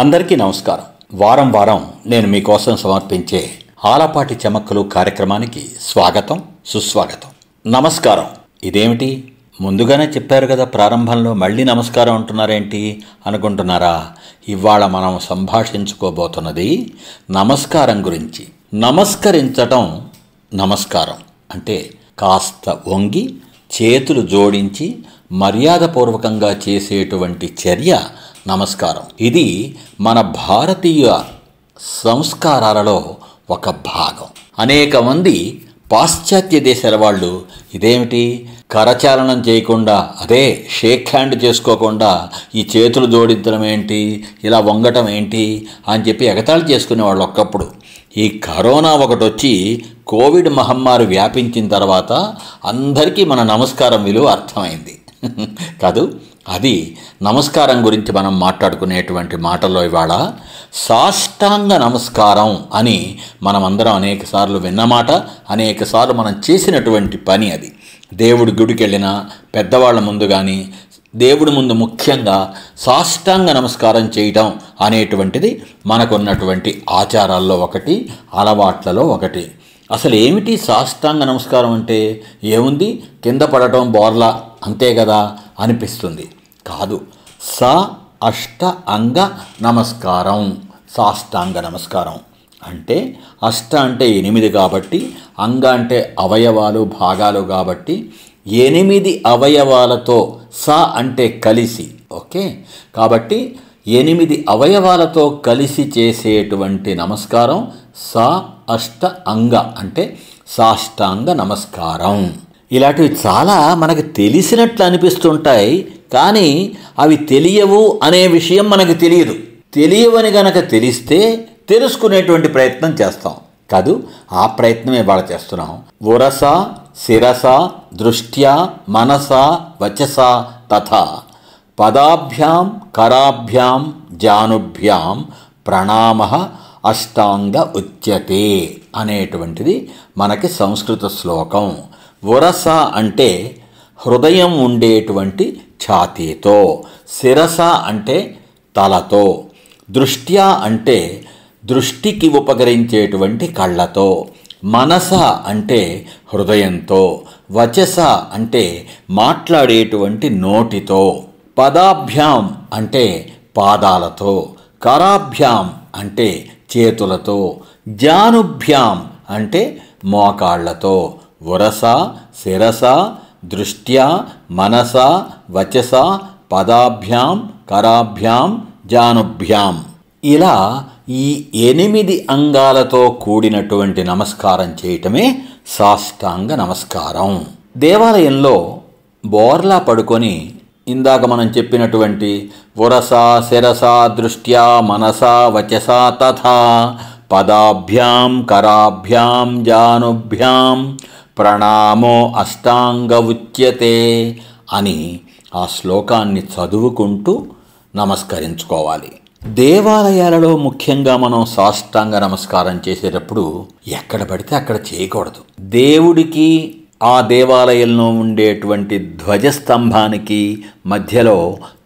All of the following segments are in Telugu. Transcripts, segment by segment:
అందరికీ నమస్కారం వారం వారం నేను మీకోసం సమర్పించే ఆలపాటి చమక్కలు కార్యక్రమానికి స్వాగతం సుస్వాగతం నమస్కారం ఇదేమిటి ముందుగానే చెప్పారు కదా ప్రారంభంలో మళ్ళీ నమస్కారం అంటున్నారేంటి అనుకుంటున్నారా ఇవాళ మనం సంభాషించుకోబోతున్నది నమస్కారం గురించి నమస్కరించటం నమస్కారం అంటే కాస్త వంగి చేతులు జోడించి మర్యాదపూర్వకంగా చేసేటువంటి చర్య నమస్కారం ఇది మన భారతీయ సంస్కారాలలో ఒక భాగం అనేక మంది పాశ్చాత్య దేశాల వాళ్ళు ఇదేమిటి కరచాలనం చేయకుండా అదే షేక్ హ్యాండ్ చేసుకోకుండా ఈ చేతులు జోడించడం ఏంటి ఇలా వంగటం ఏంటి అని చెప్పి ఎగతాళి చేసుకునేవాళ్ళు ఒక్కప్పుడు ఈ కరోనా ఒకటి వచ్చి కోవిడ్ మహమ్మారి వ్యాపించిన తర్వాత అందరికీ మన నమస్కారం విలువ అర్థమైంది కాదు అది నమస్కారం గురించి మనం మాట్లాడుకునేటువంటి మాటల్లో ఇవాళ సాష్టాంగ నమస్కారం అని మనమందరం అనేక సార్లు విన్నమాట అనేక సార్లు మనం చేసినటువంటి పని అది దేవుడి గుడికి వెళ్ళినా పెద్దవాళ్ళ ముందు కానీ దేవుడి ముందు ముఖ్యంగా సాష్టాంగ నమస్కారం చేయటం అనేటువంటిది మనకున్నటువంటి ఆచారాల్లో ఒకటి అలవాట్లలో ఒకటి అసలు ఏమిటి సాష్టాంగ నమస్కారం అంటే ఏముంది కింద పడటం బోర్లా అంతే కదా అనిపిస్తుంది కాదు సా అష్ట అంగ నమస్కారం సాష్టాంగ నమస్కారం అంటే అష్ట అంటే ఎనిమిది కాబట్టి అంగ అంటే అవయవాలు భాగాలు కాబట్టి ఎనిమిది అవయవాలతో సా అంటే కలిసి ఓకే కాబట్టి ఎనిమిది అవయవాలతో కలిసి చేసేటువంటి నమస్కారం సా అష్ట అంగ అంటే సాష్టాంగ నమస్కారం ఇలాంటివి చాలా మనకు తెలిసినట్లు అనిపిస్తుంటాయి కానీ అవి తెలియవు అనే విషయం మనకు తెలియదు తెలియవని గనక తెలిస్తే తెలుసుకునేటువంటి ప్రయత్నం చేస్తాం కాదు ఆ ప్రయత్నమే బాగా చేస్తున్నాం ఉరస శిరస దృష్ట్యా మనస వచస తథ పదాభ్యాం కరాభ్యాం జానుభ్యాం ప్రణామ అష్టాంగ ఉచ్యతే అనేటువంటిది మనకి సంస్కృత శ్లోకం వరస అంటే హృదయం ఉండేటువంటి ఛాతీతో శిరస అంటే తలతో దృష్ట్యా అంటే దృష్టికి ఉపకరించేటువంటి కళ్ళతో మనస అంటే హృదయంతో వచస అంటే మాట్లాడేటువంటి నోటితో పదాభ్యాం అంటే పాదాలతో కరాభ్యాం అంటే చేతులతో జానుభ్యాం అంటే మోకాళ్లతో వరస శిరస దృష్ట్యా మనస వచస పదాభ్యాం కరాభ్యాం జానుభ్యాం ఇలా ఈ ఎనిమిది అంగాలతో కూడినటువంటి నమస్కారం చేయటమే సాష్టాంగ నమస్కారం దేవాలయంలో బోర్లా పడుకొని ఇందాక మనం చెప్పినటువంటి వరస శిరస దృష్ట్యా మనస వచస తథా పదాభ్యాం కరాభ్యాం జానుభ్యాం ప్రణామో అష్టాంగ ఉచ్యతే అని ఆ శ్లోకాన్ని చదువుకుంటూ నమస్కరించుకోవాలి దేవాలయాలలో ముఖ్యంగా మనం సాష్టాంగ నమస్కారం చేసేటప్పుడు ఎక్కడ పడితే అక్కడ చేయకూడదు దేవుడికి ఆ దేవాలయంలో ఉండేటువంటి ధ్వజస్తంభానికి మధ్యలో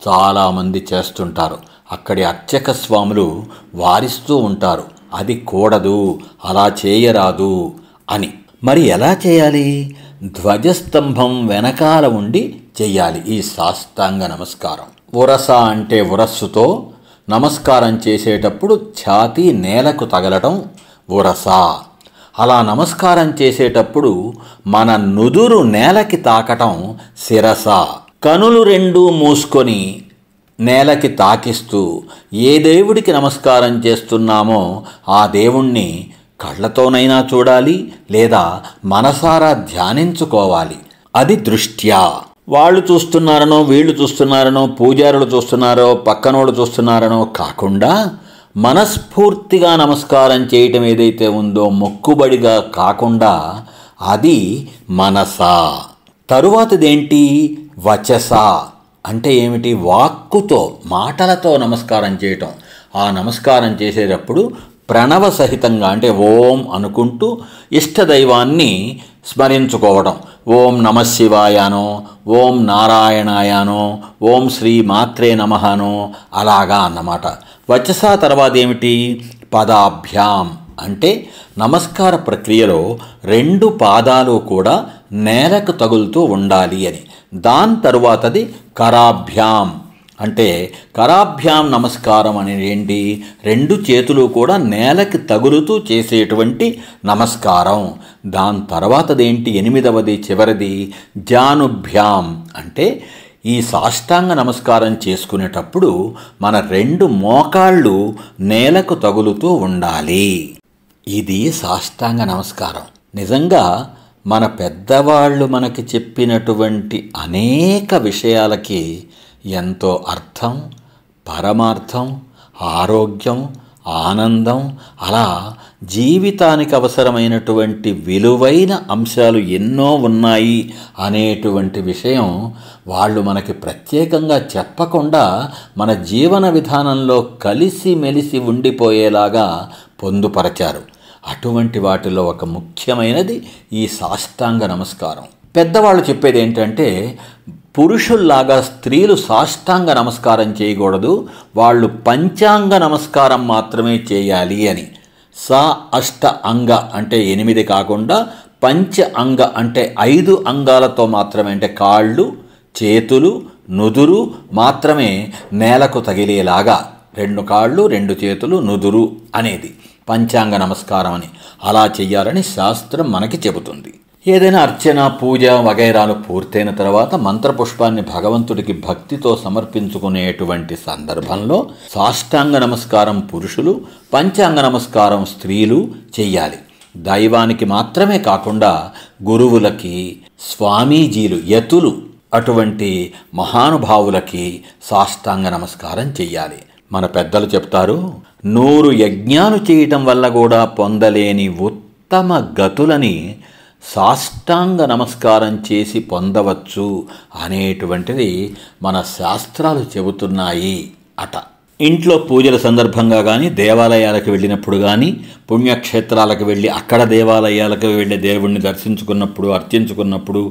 చాలామంది చేస్తుంటారు అక్కడి అర్చక స్వాములు వారిస్తూ ఉంటారు అది కూడదు అలా చేయరాదు అని మరి ఎలా చేయాలి ధ్వజస్తంభం వెనకాల ఉండి చెయ్యాలి ఈ సాష్టాంగ నమస్కారం ఉరస అంటే ఉరస్సుతో నమస్కారం చేసేటప్పుడు ఛాతీ నేలకు తగలటం ఉరస అలా నమస్కారం చేసేటప్పుడు మన నుదురు నేలకి తాకటం శిరస కనులు రెండు మూసుకొని నేలకి తాకిస్తూ ఏ దేవుడికి నమస్కారం చేస్తున్నామో ఆ దేవుణ్ణి కళ్ళతోనైనా చూడాలి లేదా మనసారా ధ్యానించుకోవాలి అది దృష్ట్యా వాళ్ళు చూస్తున్నారనో వీళ్ళు చూస్తున్నారనో పూజారులు చూస్తున్నారో వాళ్ళు చూస్తున్నారనో కాకుండా మనస్ఫూర్తిగా నమస్కారం చేయటం ఏదైతే ఉందో మొక్కుబడిగా కాకుండా అది మనసా తరువాతదేంటి వచస అంటే ఏమిటి వాక్కుతో మాటలతో నమస్కారం చేయటం ఆ నమస్కారం చేసేటప్పుడు ప్రణవ సహితంగా అంటే ఓం అనుకుంటూ ఇష్టదైవాన్ని స్మరించుకోవడం ఓం నమ శివాయనో ఓం నారాయణాయనో ఓం శ్రీ మాత్రే నమహనో అలాగా అన్నమాట వచ్చస తర్వాత ఏమిటి పదాభ్యాం అంటే నమస్కార ప్రక్రియలో రెండు పాదాలు కూడా నేలకు తగులుతూ ఉండాలి అని దాని తరువాతది కరాభ్యాం అంటే కరాభ్యాం నమస్కారం అనేది రెండు చేతులు కూడా నేలకి తగులుతూ చేసేటువంటి నమస్కారం దాని తర్వాతదేంటి ఎనిమిదవది చివరిది జానుభ్యాం అంటే ఈ సాష్టాంగ నమస్కారం చేసుకునేటప్పుడు మన రెండు మోకాళ్ళు నేలకు తగులుతూ ఉండాలి ఇది సాష్టాంగ నమస్కారం నిజంగా మన పెద్దవాళ్ళు మనకి చెప్పినటువంటి అనేక విషయాలకి ఎంతో అర్థం పరమార్థం ఆరోగ్యం ఆనందం అలా జీవితానికి అవసరమైనటువంటి విలువైన అంశాలు ఎన్నో ఉన్నాయి అనేటువంటి విషయం వాళ్ళు మనకి ప్రత్యేకంగా చెప్పకుండా మన జీవన విధానంలో కలిసిమెలిసి ఉండిపోయేలాగా పొందుపరచారు అటువంటి వాటిలో ఒక ముఖ్యమైనది ఈ సాష్టాంగ నమస్కారం పెద్దవాళ్ళు చెప్పేది ఏంటంటే పురుషుల్లాగా స్త్రీలు సాష్టాంగ నమస్కారం చేయకూడదు వాళ్ళు పంచాంగ నమస్కారం మాత్రమే చేయాలి అని సా అష్ట అంగ అంటే ఎనిమిది కాకుండా పంచ అంగ అంటే ఐదు అంగాలతో మాత్రమే అంటే కాళ్ళు చేతులు నుదురు మాత్రమే నేలకు తగిలేలాగా రెండు కాళ్ళు రెండు చేతులు నుదురు అనేది పంచాంగ నమస్కారం అని అలా చేయాలని శాస్త్రం మనకి చెబుతుంది ఏదైనా అర్చన పూజ వగైరాలు పూర్తయిన తర్వాత మంత్రపుష్పాన్ని భగవంతుడికి భక్తితో సమర్పించుకునేటువంటి సందర్భంలో సాష్టాంగ నమస్కారం పురుషులు పంచాంగ నమస్కారం స్త్రీలు చెయ్యాలి దైవానికి మాత్రమే కాకుండా గురువులకి స్వామీజీలు యతులు అటువంటి మహానుభావులకి సాష్టాంగ నమస్కారం చెయ్యాలి మన పెద్దలు చెప్తారు నూరు యజ్ఞాలు చేయటం వల్ల కూడా పొందలేని ఉత్తమ గతులని సాష్టాంగ నమస్కారం చేసి పొందవచ్చు అనేటువంటిది మన శాస్త్రాలు చెబుతున్నాయి అట ఇంట్లో పూజల సందర్భంగా కానీ దేవాలయాలకు వెళ్ళినప్పుడు కానీ పుణ్యక్షేత్రాలకు వెళ్ళి అక్కడ దేవాలయాలకు వెళ్ళే దేవుణ్ణి దర్శించుకున్నప్పుడు అర్చించుకున్నప్పుడు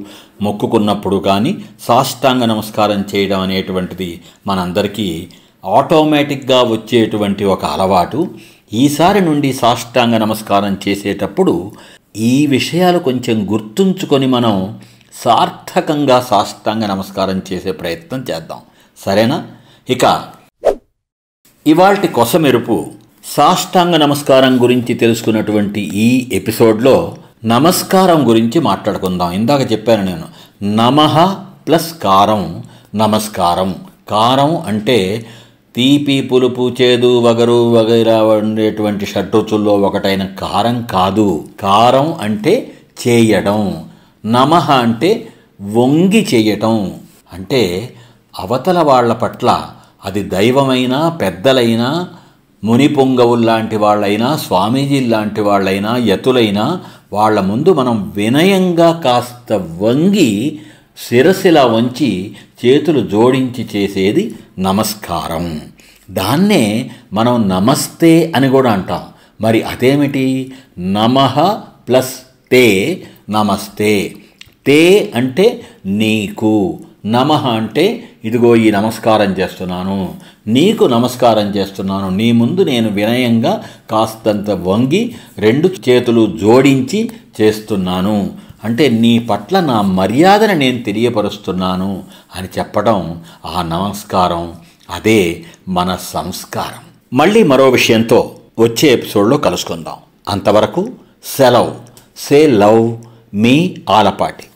మొక్కుకున్నప్పుడు కానీ సాష్టాంగ నమస్కారం చేయడం అనేటువంటిది మనందరికీ ఆటోమేటిక్గా వచ్చేటువంటి ఒక అలవాటు ఈసారి నుండి సాష్టాంగ నమస్కారం చేసేటప్పుడు ఈ విషయాలు కొంచెం గుర్తుంచుకొని మనం సార్థకంగా సాష్టాంగ నమస్కారం చేసే ప్రయత్నం చేద్దాం సరేనా ఇక ఇవాల్టి కొసమెరుపు సాష్టాంగ నమస్కారం గురించి తెలుసుకున్నటువంటి ఈ ఎపిసోడ్లో నమస్కారం గురించి మాట్లాడుకుందాం ఇందాక చెప్పాను నేను నమహ ప్లస్ కారం నమస్కారం కారం అంటే తీపి పులుపు చేదు వగరు వగైరా ఉండేటువంటి షడ్రుచుల్లో ఒకటైన కారం కాదు కారం అంటే చేయడం నమ అంటే వంగి చేయటం అంటే అవతల వాళ్ళ పట్ల అది దైవమైనా పెద్దలైనా మునిపొంగవుల్లాంటి వాళ్ళైనా స్వామీజీ లాంటి వాళ్ళైనా యతులైనా వాళ్ళ ముందు మనం వినయంగా కాస్త వంగి శిరసిలా వంచి చేతులు జోడించి చేసేది నమస్కారం దాన్నే మనం నమస్తే అని కూడా అంటాం మరి అదేమిటి నమః ప్లస్ తే నమస్తే తే అంటే నీకు నమ అంటే ఇదిగో ఈ నమస్కారం చేస్తున్నాను నీకు నమస్కారం చేస్తున్నాను నీ ముందు నేను వినయంగా కాస్తంత వంగి రెండు చేతులు జోడించి చేస్తున్నాను అంటే నీ పట్ల నా మర్యాదను నేను తెలియపరుస్తున్నాను అని చెప్పడం ఆ నమస్కారం అదే మన సంస్కారం మళ్ళీ మరో విషయంతో వచ్చే ఎపిసోడ్లో కలుసుకుందాం అంతవరకు సెలవ్ సే లవ్ మీ ఆలపాటి